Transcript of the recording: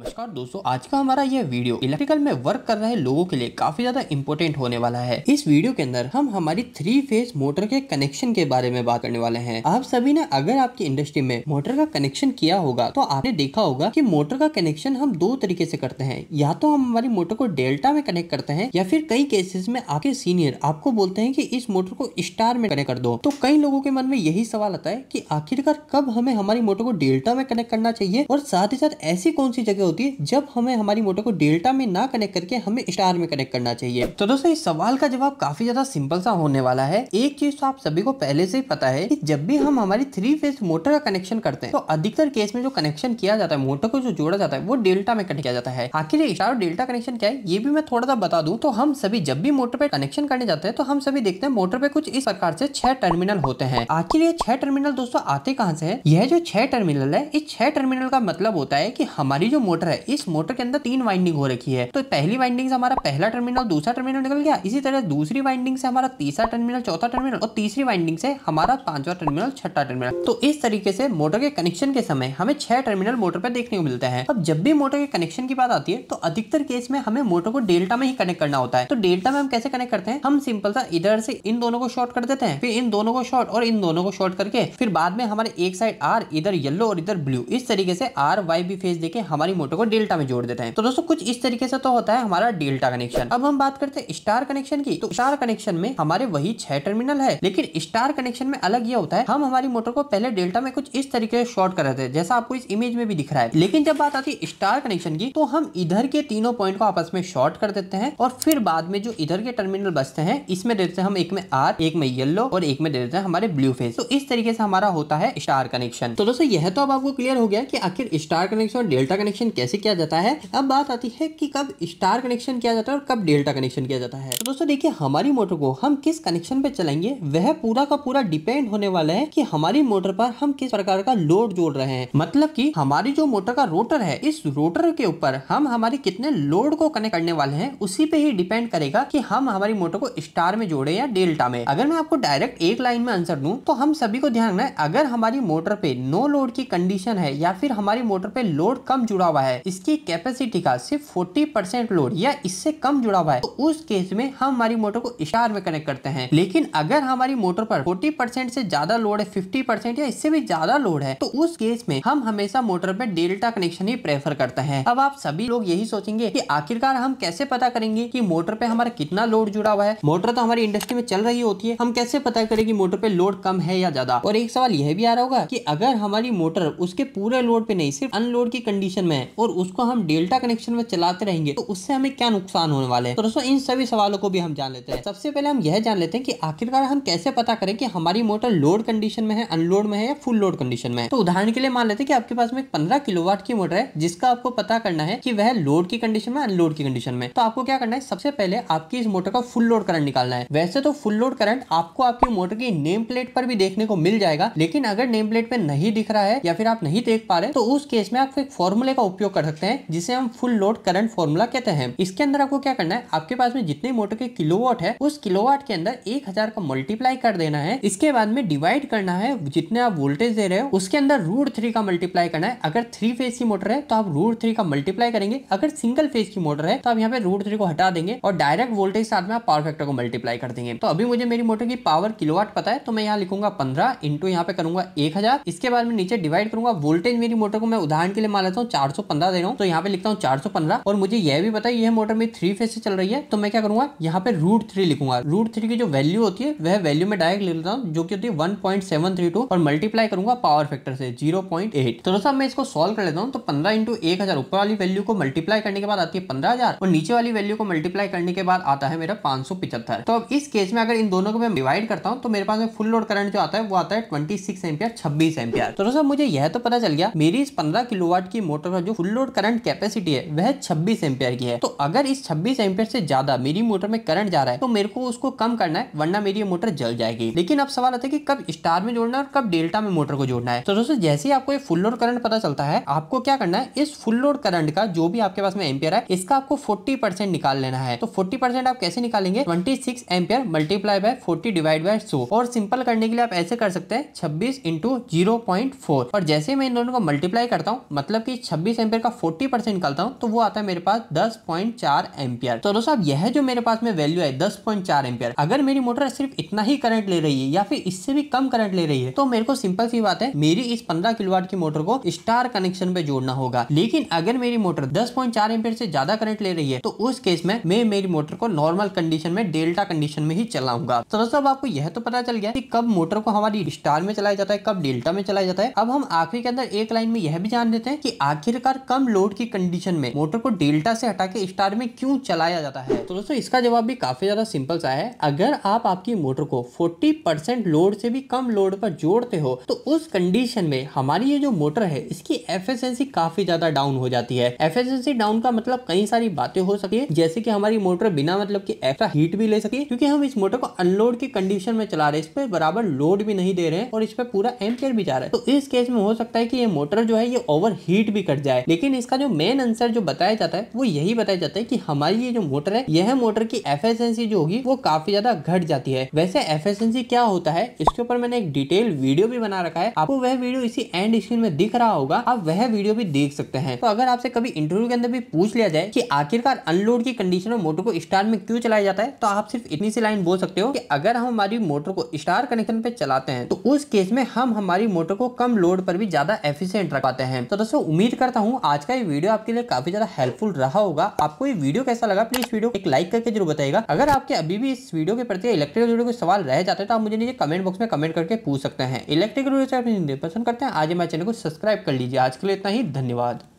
नमस्कार दोस्तों आज का हमारा यह वीडियो इलेक्ट्रिकल में वर्क कर रहे लोगों के लिए काफी ज्यादा इम्पोर्टेंट होने वाला है इस वीडियो के अंदर हम हमारी थ्री फेज मोटर के कनेक्शन के बारे में बात करने वाले हैं आप सभी ने अगर आपकी इंडस्ट्री में मोटर का कनेक्शन किया होगा तो आपने देखा होगा की मोटर का कनेक्शन हम दो तरीके से करते हैं या तो हम हमारी मोटर को डेल्टा में कनेक्ट करते हैं या फिर कई केसेस में आपके सीनियर आपको बोलते हैं की इस मोटर को स्टार में कनेक्ट कर दो तो कई लोगों के मन में यही सवाल आता है की आखिरकार कब हमें हमारी मोटर को डेल्टा में कनेक्ट करना चाहिए और साथ ही साथ ऐसी कौन सी जगह होती है जब हमें हमारी मोटर को डेल्टा में ना कनेक्ट करके हमें स्टार में कनेक्ट करना चाहिए तो दोस्तों इस सवाल का जवाब काफी ज्यादा सिंपल सा होने वाला है एक चीज तो आप सभी को पहले से ही पता है कि जब भी हम हमारी थ्री फेज मोटर का कनेक्शन करते हैं तो अधिकतर केस में जो कनेक्शन किया जाता है मोटर को जो जोड़ा जाता है वो डेल्टा में कनेक्ट किया जाता है आखिर स्टार और डेल्टा कनेक्शन क्या है ये भी मैं थोड़ा सा बता दूं तो हम सभी जब भी मोटर पे कनेक्शन करने जाते हैं तो हम सभी देखते हैं मोटर पे कुछ इस प्रकार से छह टर्मिनल होते हैं आखिर ये छह टर्मिनल दोस्तों आते कहाँ से है यह जो छह टर्मिनल है इस छह टर्मिनल का मतलब होता है की हमारी जो मोटर मोटर है इस मोटर के अंदर तीन वाइंडिंग हो रखी है तो पहली वाइंडिंग से हमारा पहला टर्मिनल दूसरा टर्मिनल निकल गया इसी तरह दूसरी वाइंडिंग से हमारा तीसरा टर्मिनल चौथा टर्मिनल और तीसरी वाइंडिंग से हमारा पांचवा टर्मिनल छठा टर्मिनल तो इस तरीके से मोटर के कनेक्शन के समय हमें छह टर्मिनल मोटर पर देखने को मिलता है अब जब भी मोटर के कनेक्शन की बात आती है तो अधिकतर केस में हमें मोटर को डेल्टा में ही कनेक्ट करना होता है तो डेल्टा में हम कैसे कनेक्ट करते हैं हम सिंपल सा इधर से इन दोनों को शॉर्ट कर देते हैं फिर इन दोनों को शॉर्ट और इन दोनों को शॉर्ट करके फिर बाद में हमारे एक साइड आर इधर येलो और इधर ब्लू इस तरीके से आर वाई भी फेस देके हमारी मोटर नोटों को डेल्टा में जोड़ देते हैं तो दोस्तों कुछ इस तरीके से तो होता है हमारा डेल्टा कनेक्शन अब हम बात करते हैं स्टार कनेक्शन की तो स्टार कनेक्शन में हमारे वही छह टर्मिनल है लेकिन स्टार कनेक्शन में अलग ये होता है हम हमारी मोटर को पहले डेल्टा में कुछ इस तरीके से शॉर्ट कर रहे थे जैसा आपको इस इमेज में भी दिख रहा है लेकिन जब बात आती है स्टार कनेक्शन की तो हम इधर के तीनों पॉइंट को आपस में शॉर्ट कर देते हैं और फिर बाद में जो इधर के टर्मिनल बचते हैं इसमें दे देते हैं हम एक में आर एक में येलो और एक में दे देते हैं हमारे ब्लू फेस तो इस तरीके से हमारा होता है स्टार कनेक्शन तो दोस्तों यह तो अब आपको क्लियर हो गया कि आखिर स्टार कनेक्शन और डेल्टा कनेक्शन कैसे किया जाता है अब बात आती है कि कब स्टार कनेक्शन किया जाता है और कब डेल्टा कनेक्शन किया जाता है तो दोस्तों देखिए हमारी मोटर को हम किस कनेक्शन पे चलाएंगे वह पूरा का पूरा डिपेंड होने वाला है कि हमारी मोटर पर हम किस प्रकार का लोड जोड़ रहे हैं मतलब कि हमारी जो मोटर का रोटर है इस रोटर के ऊपर हम हमारे कितने लोड को कनेक्ट करने वाले हैं उसी पे ही डिपेंड करेगा कि हम हमारी मोटर को स्टार में जोड़े या डेल्टा में अगर मैं आपको डायरेक्ट एक लाइन में आंसर दू तो हम सभी को ध्यान रखना है अगर हमारी मोटर पे नो लोड की कंडीशन है या फिर हमारी मोटर पे लोड कम जुड़ा हुआ हुआ है इसकी कैपेसिटी का सिर्फ फोर्टी परसेंट लोड या इससे कम जुड़ा हुआ है तो उस केस में हम हमारी मोटर को स्टार में कनेक्ट करते हैं लेकिन अगर हमारी मोटर पर 40 परसेंट से ज्यादा लोड है 50 परसेंट या इससे भी ज्यादा लोड है तो उस केस में हम हमेशा मोटर पर डेल्टा कनेक्शन ही प्रेफर करते हैं अब आप सभी लोग यही सोचेंगे की आखिरकार हम कैसे पता करेंगे की मोटर पे हमारा कितना लोड जुड़ा हुआ है मोटर तो हमारी इंडस्ट्री में चल रही होती है हम कैसे पता करें मोटर पे लोड कम है या ज्यादा और एक सवाल यह भी आ रहा होगा की अगर हमारी मोटर उसके पूरे लोड पे नहीं सिर्फ अनलोड की कंडीशन में हैं और उसको हम डेल्टा कनेक्शन में चलाते रहेंगे तो उससे हमें क्या नुकसान होने वाले हैं तो दोस्तों इन सभी सवालों को भी हम जान लेते हैं सबसे पहले हम यह जान लेते हैं कि आखिरकार हम कैसे पता करें कि हमारी मोटर लोड कंडीशन में है अनलोड में है या फुल लोड कंडीशन में है तो उदाहरण के लिए मान लेते हैं कि आपके पास में पंद्रह किलोवाट की मोटर है जिसका आपको पता करना है कि वह लोड की कंडीशन में अनलोड की कंडीशन में तो आपको क्या करना है सबसे पहले आपकी इस मोटर का फुल लोड करंट निकालना है वैसे तो फुल लोड करंट आपको आपकी मोटर की नेम प्लेट पर भी देखने को मिल जाएगा लेकिन अगर नेम प्लेट पर नहीं दिख रहा है या फिर आप नहीं देख पा रहे तो उस केस में आपको एक फॉर्मूले का उपयोग कर सकते हैं जिसे हम फुल लोड करंट फॉर्मूला कहते हैं इसके अंदर आपको क्या करना है आपके पास में जितने मोटर के किलो है उस किलो के अंदर एक का मल्टीप्लाई कर देना है इसके बाद में डिवाइड करना है जितने आप वोल्टेज दे रहे हो उसके अंदर रूट थ्री का मल्टीप्लाई करना है अगर थ्री फेज की मोटर है तो आप रूट थ्री का मल्टीप्लाई करेंगे अगर सिंगल फेज की मोटर है तो आप यहाँ पे रूट थ्री को हटा देंगे और डायरेक्ट वोल्टेज साथ में आप पावर फैक्टर को मल्टीप्लाई कर देंगे तो अभी मुझे मेरी मोटर की पावर किलोवाट पता है तो मैं यहाँ लिखूंगा पंद्रह इंटू यहाँ पे करूंगा एक हजार इसके बाद में नीचे डिवाइड करूंगा वोल्टेज मेरी मोटर को मैं उदाहरण के लिए मान लेता हूँ चार सौ पंद्रह दे रहा हूँ तो यहाँ पे लिखता हूँ चार सौ पंद्रह और मुझे यह भी पता है यह मोटर मेरी थ्री फेज से चल रही है तो मैं क्या करूंगा यहाँ पे रूट थ्री लिखूंगा रूट थ्री की जो वैल्यू होती है वह वैल्यू में डायरेक्ट ले लेता हूँ जो कि होती है one point seven three two और मल्टीप्लाई करूंगा पावर फैक्टर से जीरो पॉइंट एट तो दोस्तों मैं इसको सोल्व कर लेता हूँ तो पंद्रह इंटू एक हजार ऊपर वाली वैल्यू को मल्टीप्लाई करने के बाद आती है पंद्रह हजार और नीचे वाली वैल्यू को मल्टीप्लाई करने के बाद आता है मेरा पांच सौ पिछहत्तर तो अब इस केस में अगर इन दोनों को मैं डिवाइड करता हूँ तो मेरे पास में फुल लोड करंट जो आता है वो आता है ट्वेंटी सिक्स एम्पियर छब्बीस एम्पियर तो दोस्तों मुझे यह तो पता चल गया मेरी इस पंद्रह किलोवाट की मोटर का जो फुल लोड करंट कैपेसिटी है वह छब्बीस एम्पेयर की है तो अगर इस छब्बीस एम्पेयर से ज्यादा मेरी मोटर में करंट जा रहा है तो मेरे को उसको कम करना है वरना मेरी मोटर जल जाएगी लेकिन अब सवाल आता है कि कब स्टार में जोड़ना और कब डेल्टा में मोटर को जोड़ना है तो दोस्तों जैसे ही आपको ये फुल लोड करंट पता चलता है आपको क्या करना है इस फुल लोड करंट का जो भी आपके पास में एम्पेयर है इसका आपको फोर्टी निकाल लेना है तो फोर्टी आप कैसे निकालेंगे twenty six ampere multiply by forty divide by सो और सिंपल करने के लिए आप ऐसे कर सकते हैं छब्बीस इंटू जीरो पॉइंट फोर और जैसे मैं इन दोनों को मल्टीप्लाई करता हूँ मतलब की छब्बीस एम्पियर का फोर्टी परसेंट निकालता हूँ तो वो आता है मेरे पास दस पॉइंट चार एम्पियर तो दोस्तों यह जो मेरे पास में वैल्यू है दस पॉइंट चार एम्पियर अगर मेरी मोटर सिर्फ इतना ही करंट ले रही है या फिर इससे भी कम करंट ले रही है तो मेरे को सिंपल सी बात है मेरी इस पंद्रह किलोवाट की मोटर को स्टार कनेक्शन पे जोड़ना होगा लेकिन अगर मेरी मोटर दस पॉइंट चार एम्पियर से ज्यादा करंट ले रही है तो उस केस में मैं मेरी मोटर को नॉर्मल कंडीशन में डेल्टा कंडीशन में ही चलाऊंगा तो दोस्तों आपको यह तो पता चल गया कि कब मोटर को हमारी स्टार में चलाया जाता है कब डेल्टा में चलाया जाता है अब हम आखिरी के अंदर एक लाइन में यह भी जान देते हैं कि आखिरकार बार कम लोड की कंडीशन में मोटर को डेल्टा से हटा के स्टार में क्यों चलाया जाता है तो दोस्तों इसका जवाब भी काफी ज्यादा सिंपल सा है अगर आप आपकी मोटर को 40% लोड से भी कम लोड पर जोड़ते हो तो उस कंडीशन में हमारी ये जो मोटर है इसकी एफिशिएंसी काफी ज्यादा डाउन हो जाती है एफिशिएंसी डाउन का मतलब कई सारी बातें हो सकती है जैसे की हमारी मोटर बिना मतलब की एक्स्ट्रा हीट भी ले सके क्यूँकी हम इस मोटर को अनलोड की कंडीशन में चला रहे इस पर बराबर लोड भी नहीं दे रहे और इस पर पूरा एम्पेयर भी जा रहा है तो इस केस में हो सकता है की ये मोटर जो है ये ओवर हीट भी कट जाए लेकिन इसका जो मेन आंसर जो बताया जाता है वो यही बताया जाता है कि हमारी ये जो मोटर है यह मोटर की एफिशिएंसी जो होगी वो काफी ज्यादा घट जाती है वैसे एफिशिएंसी क्या होता है इसके ऊपर मैंने एक डिटेल वीडियो भी बना रखा है आपको वह वीडियो इसी एंड स्क्रीन में दिख रहा होगा आप वह वीडियो भी देख सकते हैं तो अगर आपसे कभी इंटरव्यू के अंदर भी पूछ लिया जाए की आखिरकार अनलोड की कंडीशन में मोटर को स्टार में क्यों चलाया जाता है तो आप सिर्फ इतनी सी लाइन बोल सकते हो कि अगर हम हमारी मोटर को स्टार कनेक्शन पे चलाते हैं तो उस केस में हम हमारी मोटर को कम लोड पर भी ज्यादा एफिशिएंट रख पाते हैं तो दोस्तों उम्मीद करता हूँ हूँ आज का ये वीडियो आपके लिए काफी ज्यादा हेल्पफुल रहा होगा आपको ये वीडियो कैसा लगा प्लीज वीडियो एक लाइक करके जरूर बताएगा अगर आपके अभी भी इस वीडियो के प्रति इलेक्ट्रिकल जुड़े कोई सवाल रह जाता है तो आप मुझे नीचे कमेंट बॉक्स में कमेंट करके पूछ सकते हैं इलेक्ट्रिकल जुड़े से आप पसंद करते हैं आज हमारे चैनल को सब्सक्राइब कर लीजिए आज के लिए इतना ही धन्यवाद